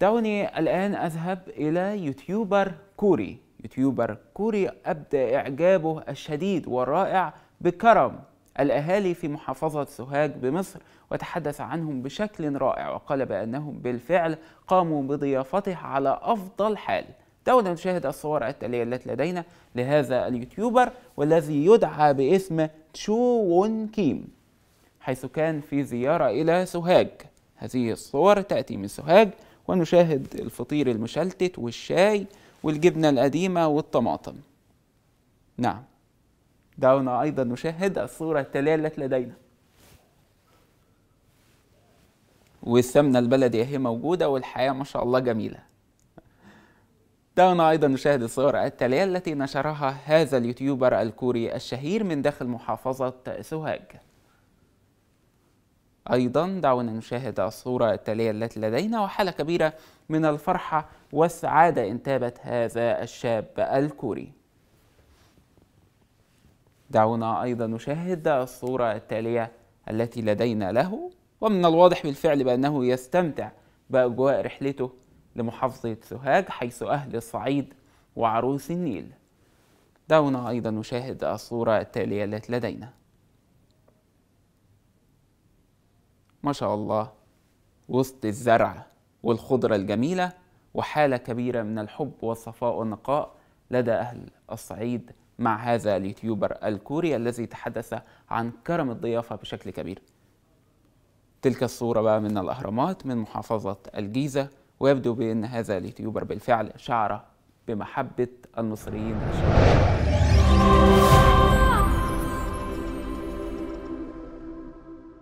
دعوني الآن أذهب إلى يوتيوبر كوري يوتيوبر كوري أبدى إعجابه الشديد والرائع بكرم الأهالي في محافظة سوهاج بمصر وتحدث عنهم بشكل رائع وقال بأنهم بالفعل قاموا بضيافته على أفضل حال دعونا نشاهد الصور التالية التي لدينا لهذا اليوتيوبر والذي يدعى باسم تشو وون كيم حيث كان في زيارة إلى سوهاج هذه الصور تأتي من سوهاج ونشاهد الفطير المشلتت والشاي والجبنة القديمة والطماطم نعم دعونا أيضا نشاهد الصورة التالية التي لدينا والسمنة البلدي أهي موجودة والحياة ما شاء الله جميلة دعونا أيضا نشاهد الصور التالية التي نشرها هذا اليوتيوبر الكوري الشهير من داخل محافظة سوهاج أيضا دعونا نشاهد الصورة التالية التي لدينا وحالة كبيرة من الفرحة والسعادة انتابت هذا الشاب الكوري دعونا أيضا نشاهد الصورة التالية التي لدينا له ومن الواضح بالفعل بأنه يستمتع بأجواء رحلته لمحافظة سوهاج حيث أهل الصعيد وعروس النيل دعونا أيضا نشاهد الصورة التالية التي لدينا ما شاء الله وسط الزرع والخضرة الجميلة وحالة كبيرة من الحب والصفاء والنقاء لدى أهل الصعيد مع هذا اليوتيوبر الكوري الذي تحدث عن كرم الضيافة بشكل كبير تلك الصورة بقى من الأهرامات من محافظة الجيزة ويبدو بأن هذا اليوتيوبر بالفعل شعر بمحبة المصريين الشعب